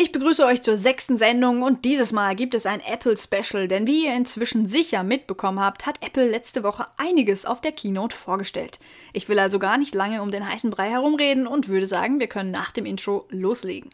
Ich begrüße euch zur sechsten Sendung und dieses Mal gibt es ein Apple Special, denn wie ihr inzwischen sicher mitbekommen habt, hat Apple letzte Woche einiges auf der Keynote vorgestellt. Ich will also gar nicht lange um den heißen Brei herumreden und würde sagen, wir können nach dem Intro loslegen.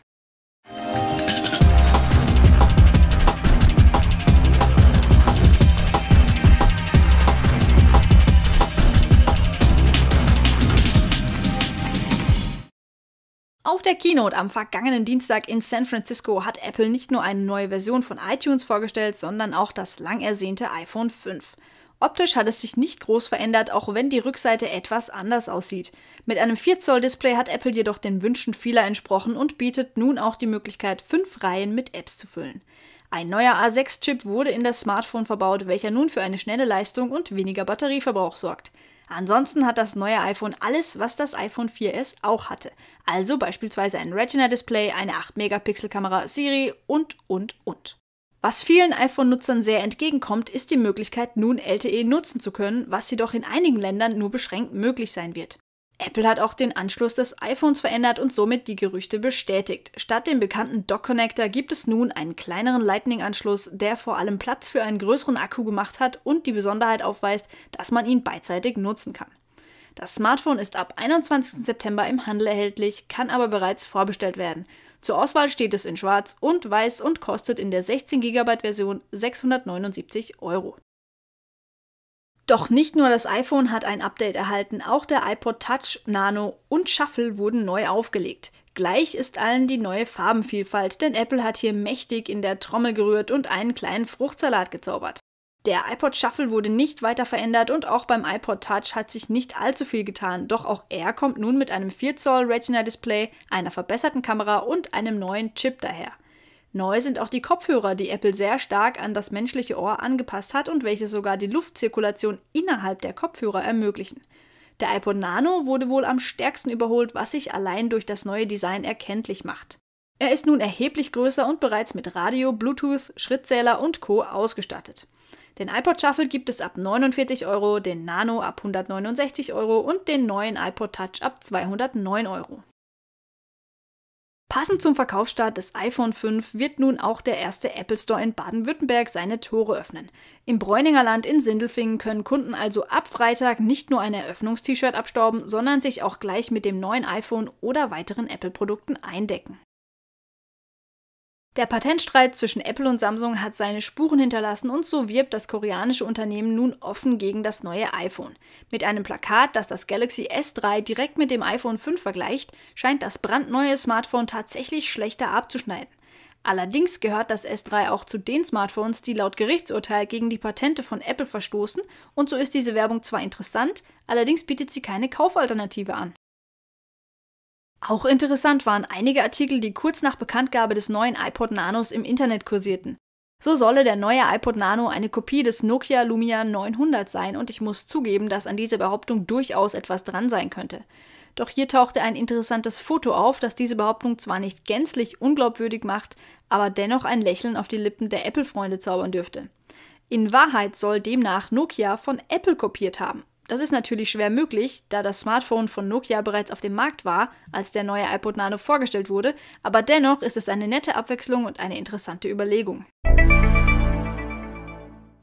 Auf der Keynote am vergangenen Dienstag in San Francisco hat Apple nicht nur eine neue Version von iTunes vorgestellt, sondern auch das lang ersehnte iPhone 5. Optisch hat es sich nicht groß verändert, auch wenn die Rückseite etwas anders aussieht. Mit einem 4-Zoll-Display hat Apple jedoch den Wünschen vieler entsprochen und bietet nun auch die Möglichkeit, fünf Reihen mit Apps zu füllen. Ein neuer A6-Chip wurde in das Smartphone verbaut, welcher nun für eine schnelle Leistung und weniger Batterieverbrauch sorgt. Ansonsten hat das neue iPhone alles, was das iPhone 4S auch hatte. Also beispielsweise ein Retina-Display, eine 8-Megapixel-Kamera, Siri und, und, und. Was vielen iPhone-Nutzern sehr entgegenkommt, ist die Möglichkeit, nun LTE nutzen zu können, was jedoch in einigen Ländern nur beschränkt möglich sein wird. Apple hat auch den Anschluss des iPhones verändert und somit die Gerüchte bestätigt. Statt dem bekannten Dock-Connector gibt es nun einen kleineren Lightning-Anschluss, der vor allem Platz für einen größeren Akku gemacht hat und die Besonderheit aufweist, dass man ihn beidseitig nutzen kann. Das Smartphone ist ab 21. September im Handel erhältlich, kann aber bereits vorbestellt werden. Zur Auswahl steht es in Schwarz und Weiß und kostet in der 16 GB Version 679 Euro. Doch nicht nur das iPhone hat ein Update erhalten, auch der iPod Touch, Nano und Shuffle wurden neu aufgelegt. Gleich ist allen die neue Farbenvielfalt, denn Apple hat hier mächtig in der Trommel gerührt und einen kleinen Fruchtsalat gezaubert. Der iPod Shuffle wurde nicht weiter verändert und auch beim iPod Touch hat sich nicht allzu viel getan, doch auch er kommt nun mit einem 4 Zoll Retina Display, einer verbesserten Kamera und einem neuen Chip daher. Neu sind auch die Kopfhörer, die Apple sehr stark an das menschliche Ohr angepasst hat und welche sogar die Luftzirkulation innerhalb der Kopfhörer ermöglichen. Der iPod Nano wurde wohl am stärksten überholt, was sich allein durch das neue Design erkenntlich macht. Er ist nun erheblich größer und bereits mit Radio, Bluetooth, Schrittzähler und Co. ausgestattet. Den iPod Shuffle gibt es ab 49 Euro, den Nano ab 169 Euro und den neuen iPod Touch ab 209 Euro. Passend zum Verkaufsstart des iPhone 5 wird nun auch der erste Apple Store in Baden-Württemberg seine Tore öffnen. Im Bräuninger Land in Sindelfingen können Kunden also ab Freitag nicht nur ein Eröffnungst-T-Shirt abstauben, sondern sich auch gleich mit dem neuen iPhone oder weiteren Apple-Produkten eindecken. Der Patentstreit zwischen Apple und Samsung hat seine Spuren hinterlassen und so wirbt das koreanische Unternehmen nun offen gegen das neue iPhone. Mit einem Plakat, das das Galaxy S3 direkt mit dem iPhone 5 vergleicht, scheint das brandneue Smartphone tatsächlich schlechter abzuschneiden. Allerdings gehört das S3 auch zu den Smartphones, die laut Gerichtsurteil gegen die Patente von Apple verstoßen und so ist diese Werbung zwar interessant, allerdings bietet sie keine Kaufalternative an. Auch interessant waren einige Artikel, die kurz nach Bekanntgabe des neuen iPod Nanos im Internet kursierten. So solle der neue iPod Nano eine Kopie des Nokia Lumia 900 sein und ich muss zugeben, dass an dieser Behauptung durchaus etwas dran sein könnte. Doch hier tauchte ein interessantes Foto auf, das diese Behauptung zwar nicht gänzlich unglaubwürdig macht, aber dennoch ein Lächeln auf die Lippen der Apple-Freunde zaubern dürfte. In Wahrheit soll demnach Nokia von Apple kopiert haben. Das ist natürlich schwer möglich, da das Smartphone von Nokia bereits auf dem Markt war, als der neue iPod Nano vorgestellt wurde, aber dennoch ist es eine nette Abwechslung und eine interessante Überlegung.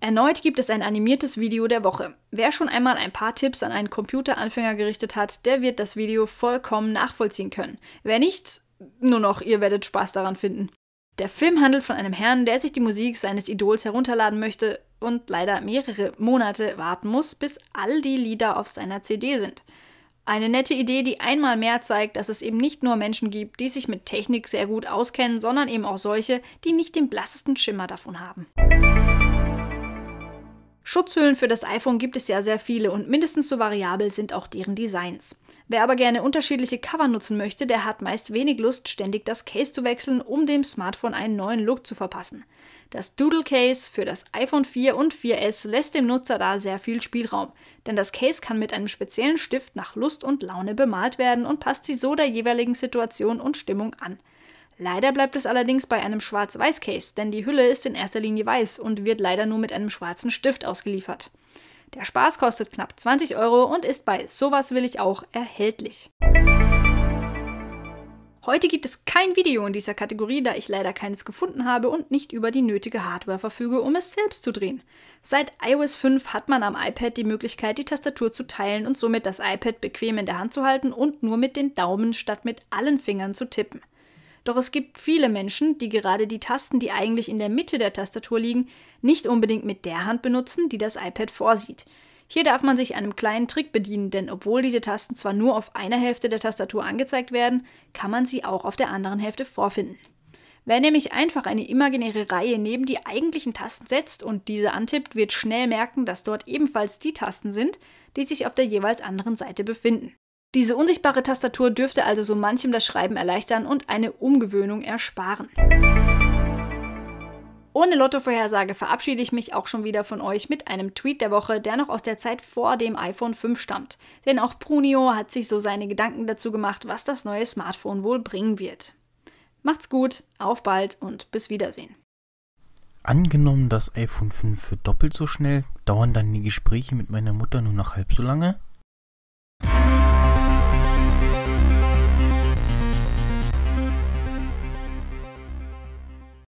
Erneut gibt es ein animiertes Video der Woche. Wer schon einmal ein paar Tipps an einen Computeranfänger gerichtet hat, der wird das Video vollkommen nachvollziehen können. Wer nicht, nur noch, ihr werdet Spaß daran finden. Der Film handelt von einem Herrn, der sich die Musik seines Idols herunterladen möchte und leider mehrere Monate warten muss, bis all die Lieder auf seiner CD sind. Eine nette Idee, die einmal mehr zeigt, dass es eben nicht nur Menschen gibt, die sich mit Technik sehr gut auskennen, sondern eben auch solche, die nicht den blassesten Schimmer davon haben. Schutzhüllen für das iPhone gibt es ja sehr viele und mindestens so variabel sind auch deren Designs. Wer aber gerne unterschiedliche Cover nutzen möchte, der hat meist wenig Lust, ständig das Case zu wechseln, um dem Smartphone einen neuen Look zu verpassen. Das Doodle Case für das iPhone 4 und 4S lässt dem Nutzer da sehr viel Spielraum, denn das Case kann mit einem speziellen Stift nach Lust und Laune bemalt werden und passt sich so der jeweiligen Situation und Stimmung an. Leider bleibt es allerdings bei einem Schwarz-Weiß-Case, denn die Hülle ist in erster Linie weiß und wird leider nur mit einem schwarzen Stift ausgeliefert. Der Spaß kostet knapp 20 Euro und ist bei Sowas will ich auch erhältlich. Heute gibt es kein Video in dieser Kategorie, da ich leider keines gefunden habe und nicht über die nötige Hardware verfüge, um es selbst zu drehen. Seit iOS 5 hat man am iPad die Möglichkeit, die Tastatur zu teilen und somit das iPad bequem in der Hand zu halten und nur mit den Daumen statt mit allen Fingern zu tippen. Doch es gibt viele Menschen, die gerade die Tasten, die eigentlich in der Mitte der Tastatur liegen, nicht unbedingt mit der Hand benutzen, die das iPad vorsieht. Hier darf man sich einem kleinen Trick bedienen, denn obwohl diese Tasten zwar nur auf einer Hälfte der Tastatur angezeigt werden, kann man sie auch auf der anderen Hälfte vorfinden. Wer nämlich einfach eine imaginäre Reihe neben die eigentlichen Tasten setzt und diese antippt, wird schnell merken, dass dort ebenfalls die Tasten sind, die sich auf der jeweils anderen Seite befinden. Diese unsichtbare Tastatur dürfte also so manchem das Schreiben erleichtern und eine Umgewöhnung ersparen. Ohne Lottovorhersage verabschiede ich mich auch schon wieder von euch mit einem Tweet der Woche, der noch aus der Zeit vor dem iPhone 5 stammt. Denn auch Prunio hat sich so seine Gedanken dazu gemacht, was das neue Smartphone wohl bringen wird. Macht's gut, auf bald und bis Wiedersehen. Angenommen, das iPhone 5 wird doppelt so schnell, dauern dann die Gespräche mit meiner Mutter nur noch halb so lange?